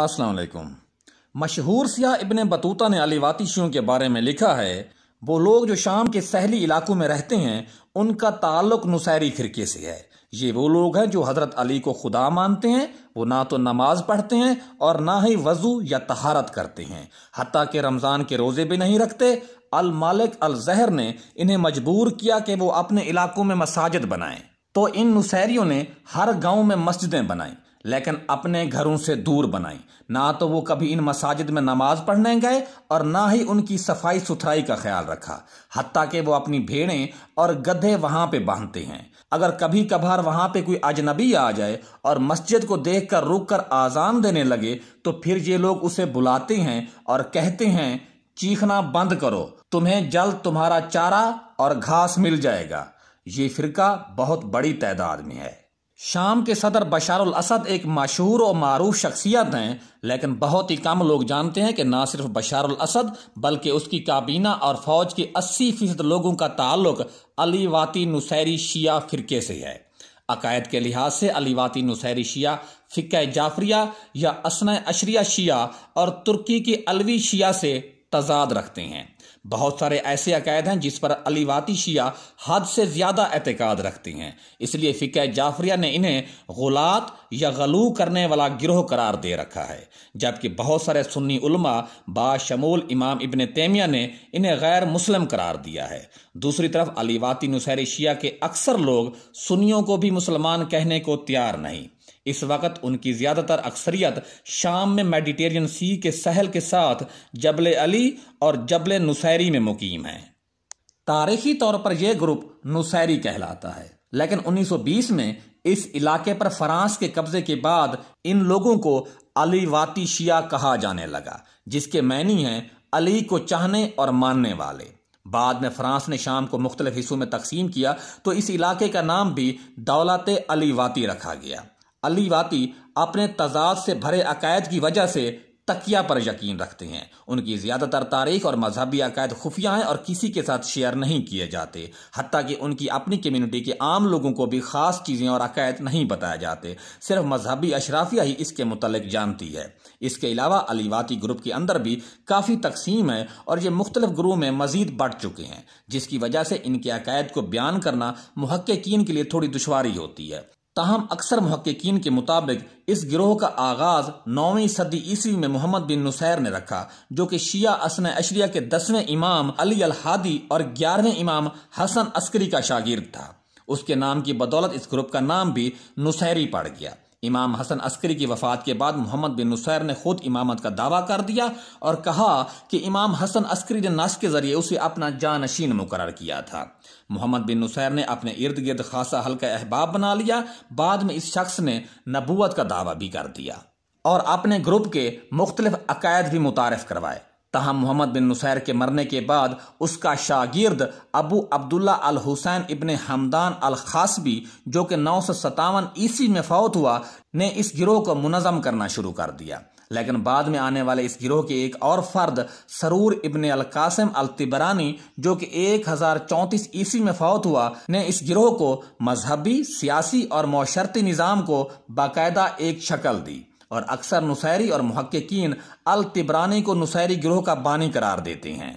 असलकुम मशहूर Siya Ibn Battuta ने अलीवातिशियों के बारे में लिखा है वो लोग जो शाम के सहली इलाकों में रहते हैं उनका ताल्लुक नुसैरी फिरके से है ये वो लोग हैं जो हज़रत अली को खुदा मानते हैं वो ना तो नमाज पढ़ते हैं और ना ही वजू या तहारत करते हैं हती के रमज़ान के रोज़े भी नहीं रखते अल मालिक अल जहर ने इन्हें मजबूर किया कि वो अपने इलाकों में मसाजिद बनाएं तो इन नुसैरियों ने हर गांव में मस्जिदें बनाई लेकिन अपने घरों से दूर बनाई ना तो वो कभी इन मसाजिद में नमाज पढ़ने गए और ना ही उनकी सफाई सुथराई का ख्याल रखा हती के वो अपनी भेड़ें और गधे वहां पे बांधते हैं अगर कभी कभार वहां पे कोई अजनबी आ जाए और मस्जिद को देख कर रुक कर आज़ान देने लगे तो फिर ये लोग उसे बुलाते हैं और कहते हैं चीखना बंद करो तुम्हें जल्द तुम्हारा चारा और घास मिल जाएगा ये फिरका बहुत बड़ी तादाद में है शाम के सदर बशार असद एक मशहूर और मरूफ शख्सियत हैं लेकिन बहुत ही कम लोग जानते हैं कि ना सिर्फ बशार असद बल्कि उसकी काबीना और फौज के 80 फीसद लोगों का ताल्लुक अलीवाती नुसैरी शिया फिरके से है अकायद के लिहाज से अलीवाती नुसैरी शिया फ़िक्का जाफरिया या असन अशरिया शिया और तुर्की की अलवी शिया से तजाद रखते हैं बहुत सारे ऐसे अकायद हैं जिस पर अलीवाती शिया हद से ज़्यादा एतकाद रखते हैं इसलिए फ़िक जाफरिया ने इन्हें गुलात या गलू करने वाला गिरोह करार दे रखा है जबकि बहुत सारे सुन्नी उलमा बाशमूल इमाम इबन तैमिया ने इन्हें गैर मुस्लिम करार दिया है दूसरी तरफ अलीवाती नुसैर शिया के अक्सर लोग सुनियों को भी मुसलमान कहने को तैयार नहीं इस वक्त उनकी ज़्यादातर अक्सरियत शाम में मेडिटेरियन सी के सहल के साथ जबल अली और जबल नुसैरी में मुकीम है तारीखी तौर पर यह ग्रुप नुसैरी कहलाता है लेकिन 1920 में इस इलाके पर फ्रांस के कब्जे के बाद इन लोगों को अलीवाती शिया कहा जाने लगा जिसके मैनी हैं अली को चाहने और मानने वाले बाद में फ्रांस ने शाम को मुख्तलिफ हिस्सों में तकसीम किया तो इस इलाके का नाम भी दौलत अली वाती रखा गया अली वाती अपने तजाद से भरे अकायद की वजह से तकिया पर यकीन रखते हैं उनकी ज़्यादातर तारीख और मजहबी अकायद खुफिया हैं और किसी के साथ शेयर नहीं किए जाते हती कि उनकी अपनी कम्यूनिटी के आम लोगों को भी ख़ास चीज़ें और अकायद नहीं बताए जाते सिर्फ मजहबी अशराफिया ही इसके मतलब जानती है इसके अलावा अलीवाती ग्रुप के अंदर भी काफ़ी तकसीम है और ये मुख्तलिफ ग्रुप में मजीद बढ़ चुके हैं जिसकी वजह से इनके अकायद को बयान करना महक्कीन के लिए थोड़ी दुशारी होती है ताहम अक्सर महक्कीन के मुताबिक इस गिरोह का आगाज नौवीं सदी ईस्वी में मोहम्मद बिन नुसैर ने रखा जो कि शिया असन अशरिया के दसवें इमाम अली अल हादी और ग्यारहवें इमाम हसन अस्करी का शागिर्द था उसके नाम की बदौलत इस ग्रुप का नाम भी नुसैरी पड़ गया इमाम हसन अस्करी की वफात के बाद मोहम्मद बिन नुसैर ने खुद इमामत का दावा कर दिया और कहा कि इमाम हसन अस्करी ने नस के जरिए उसे अपना जानशीन मुकर किया था मोहम्मद बिन नुसैर ने अपने इर्द गिर्द खासा हल्का अहबाब बना लिया बाद में इस शख्स ने नबूत का दावा भी कर दिया और अपने ग्रुप के मुख्तलिफ अकायद भी मुतारफ करवाए तहम मोहम्मद बिन नुसैर के मरने के बाद उसका शागिर्द अबू अब्दुल्ला अल हुसैन इबन हमदान अल खासबी जो कि नौ सौ सतावन ईस्वी में फौत हुआ ने इस गिरोह को मुनज़म करना शुरू कर दिया लेकिन बाद में आने वाले इस गिरोह के एक और फर्द सरूर इबन कासिम अल तिबरानी जो कि एक हजार चौंतीस ईस्वी में फौत हुआ ने इस गिरोह को मजहबी सियासी और माशरती निज़ाम को बाकायदा एक शक्ल दी और अक्सर नुसैरी और महक्कीन अल तिबरानी को नुसैरी गिरोह का बानी करार देते हैं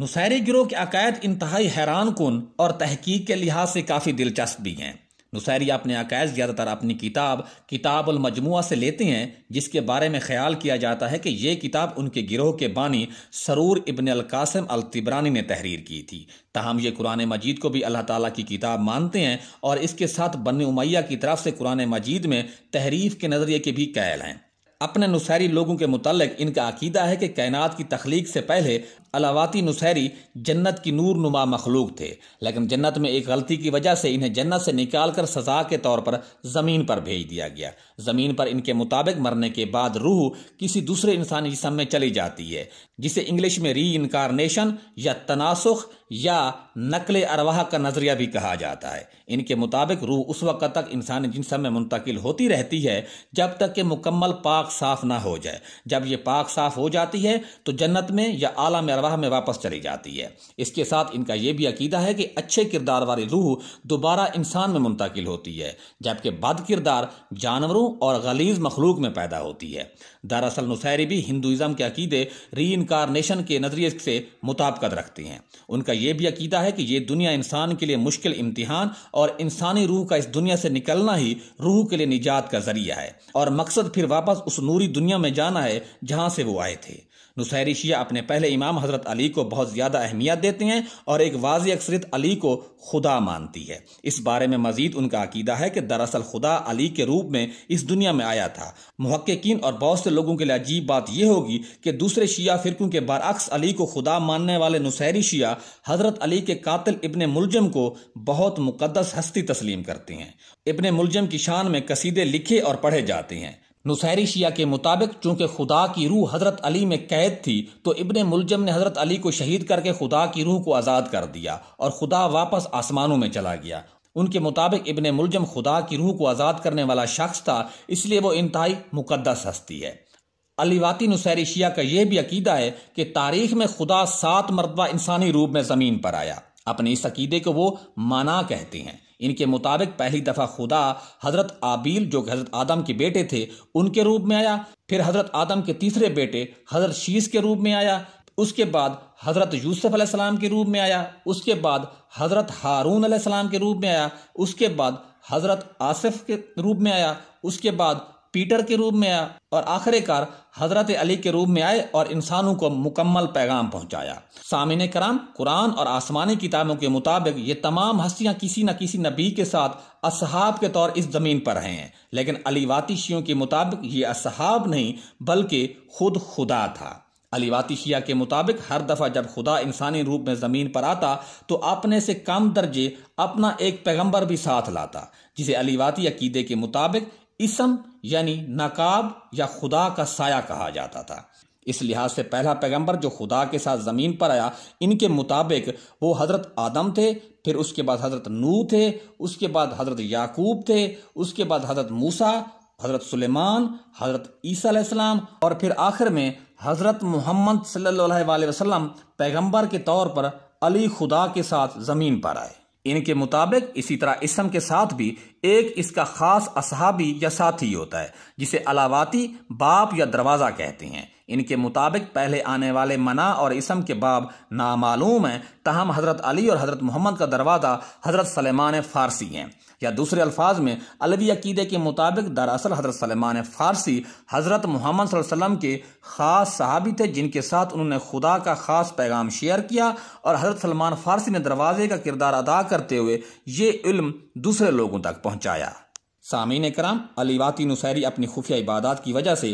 नुसैरी गिरोह के अकायद इंतहाई हैरान कन और तहकीक के लिहाज से काफ़ी दिलचस्प भी हैं नुसैरी अपने अकायद ज़्यादातर अपनी किताब किताब मजमुआ से लेते हैं जिसके बारे में ख्याल किया जाता है कि ये किताब उनके गिरोह के बानी सरूर इबन अलकासम अलतिबरानी ने तहरीर की थी तहम ये कुरान मजीद को भी अल्लाह ताला की किताब मानते हैं और इसके साथ बन उमैया की तरफ से कुरान मजीद में तहरीफ के नज़रिए के भी कैल हैं अपने नुसैरी लोगों के मुतलक इनका अकीदा है कि कायनात की तख्लीक से पहले अलावाती नुसैरी जन्नत की नूर नुमा मखलूक थे लेकिन जन्नत में एक गलती की वजह से इन्हें जन्नत से निकालकर सजा के तौर पर ज़मीन पर भेज दिया गया ज़मीन पर इनके मुताबिक मरने के बाद रूह किसी दूसरे इंसानी जिसम में चली जाती है जिसे इंग्लिश में री इनकारनेशन या तनासुख या नकल अरवाह का नज़रिया भी कहा जाता है इनके मुताबिक रूह उस वक्त तक इंसानी जिसम में मुंतकिल होती रहती है जब तक कि मुकम्मल पाक साफ ना हो जाए जब ये पाक साफ हो जाती है तो जन्नत में या आलम अरवा चरवाह में वापस चली जाती है इसके साथ इनका यह भी अकीदा है कि अच्छे किरदार वाली रूह दोबारा इंसान में मुंतकिल होती है जबकि बद किरदार जानवरों और गलीज मखलूक में पैदा होती है दरअसल नुसैरी भी हिंदुज़म के अकीदे री इनकारनेशन के नज़रिए से मुताबकत रखती हैं उनका यह भी अकीदा है कि ये दुनिया इंसान के लिए मुश्किल इम्तिहान और इंसानी रूह का इस दुनिया से निकलना ही रूह के लिए निजात का जरिया है और मकसद फिर वापस उस नूरी दुनिया में जाना है जहाँ से वो आए थे नुसैरी शिया अपने पहले इमाम हज़रत अली को बहुत ज़्यादा अहमियत देते हैं और एक वाज अक्सरत अली को खुदा मानती है इस बारे में मजीद उनका अकीदा है कि दरअसल खुदा अली के रूप में इस दुनिया में आया था महक्कीन और बहुत से लोगों के लिए अजीब बात यह होगी कि दूसरे शिया फ़िरकों के बरअक्स अली को खुदा मानने वाले नुसैरी शिया हज़रत अली के कातिल इबन मुलजम को बहुत मुकदस हस्ती तस्लीम करती हैं इबन मुलजम की शान में कसीदे लिखे और पढ़े जाते हैं नुसैरी शिया के मुताबिक चूंकि खुदा की रूह हजरत अली में कैद थी तो इबन मुलजम ने हजरत अली को शहीद करके खुदा की रूह को आज़ाद कर दिया और खुदा वापस आसमानों में चला गया उनके मुताबिक इबन मुलजम खुदा की रूह को आज़ाद करने वाला शख्स था इसलिए वो इंतहाई मुकदस हस्ती है अलीवाती नुसैरी शिया का यह भी अकीदा है कि तारीख में खुदा सात मरतबा इंसानी रूप में ज़मीन पर आया अपने इस अकीदे को वो माना कहते हैं इनके मुताबिक पहली दफ़ा खुदा हज़रत आबील जो हज़रत आदम के बेटे थे उनके रूप में आया फिर हज़रत आदम के तीसरे बेटे हज़रत शीश के रूप में आया उसके बाद हज़रत यूसुफ अलैहिस्सलाम के रूप में आया उसके बाद हज़रत हारून अलैहिस्सलाम के रूप में आया उसके बाद हज़रत आसिफ के रूप में आया उसके बाद पीटर के रूप में आया और आखिरकार हजरत अली के रूप में आए और इंसानों को मुकम्मल पैगाम पहुंचाया सामिन कराम कुरान और आसमानी किताबों के मुताबिक ये तमाम हस्तियां किसी न किसी नबी के साथ असहाब के तौर इस ज़मीन पर रहे हैं लेकिन अलीवातिशियों के मुताबिक ये असहाब नहीं बल्कि खुद खुदा था अलीवाती शिया के मुताबिक हर दफ़ा जब खुदा इंसानी रूप में ज़मीन पर आता तो अपने से कम दर्जे अपना एक पैगंबर भी साथ लाता जिसे अलीवाती अकीदे के मुताबिक इसम यानी नकाब या खुदा का साया कहा जाता था इस लिहाज से पहला पैगंबर जो खुदा के साथ ज़मीन पर आया इनके मुताबिक वो हज़रत आदम थे फिर उसके बाद हज़रत नू थे उसके बाद हज़रत याकूब थे उसके बाद हज़रत मूसा हज़रत सुलेमान हज़रत ईसीम और फिर आखिर में हज़रत मोहम्मद सल्लल्लाहु अलैहि वसल्लम पैगंबर के तौर पर अली खुदा के साथ ज़मीन पर आए इनके मुताबिक इसी तरह इसम के साथ भी एक इसका खास असहाबी या साथी होता है जिसे अलावाती बाप या दरवाज़ा कहते हैं इनके मुताबिक पहले आने वाले मना और इसम के बाब नामालूम हैं तहम हज़रत अली और हज़रत मोहम्मद का दरवाज़ा हज़रत सलेमान फ़ारसी हैं या दूसरे अल्फाज में अलवी अकीदे के मुताबिक दरअसल हज़रत सलेमान फ़ारसी हज़रत मोहम्मद के ख़ास सहाबी थे जिनके साथ उन्होंने खुदा का ख़ास पैगाम शेयर किया और हज़रत सलमान फ़ारसी ने दरवाज़े का किरदार अदा करते हुए ये इल्म दूसरे लोगों तक पहुँचाया सामीन कराम अलीवाती नुसैरी अपनी खुफिया इबादत की वजह से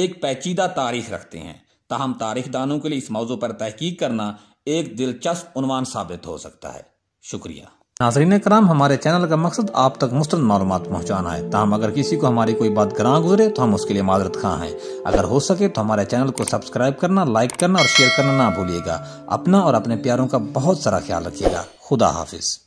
एक पैचीदा तारीख रखते हैं ताहम तारीख दानों के लिए इस मौजू पर तहकीक करना एक दिलचस्प उनवान साबित हो सकता है शुक्रिया नाजरीन कराम हमारे चैनल का मकसद आप तक मुस्त मालूम पहुँचाना है तहम अगर किसी को हमारी कोई बात ग्रां गुजरे तो हम उसके लिए माजरत खां हैं अगर हो सके तो हमारे चैनल को सब्सक्राइब करना लाइक करना और शेयर करना ना भूलिएगा अपना और अपने प्यारों का बहुत सारा ख्याल रखिएगा खुदा हाफिज़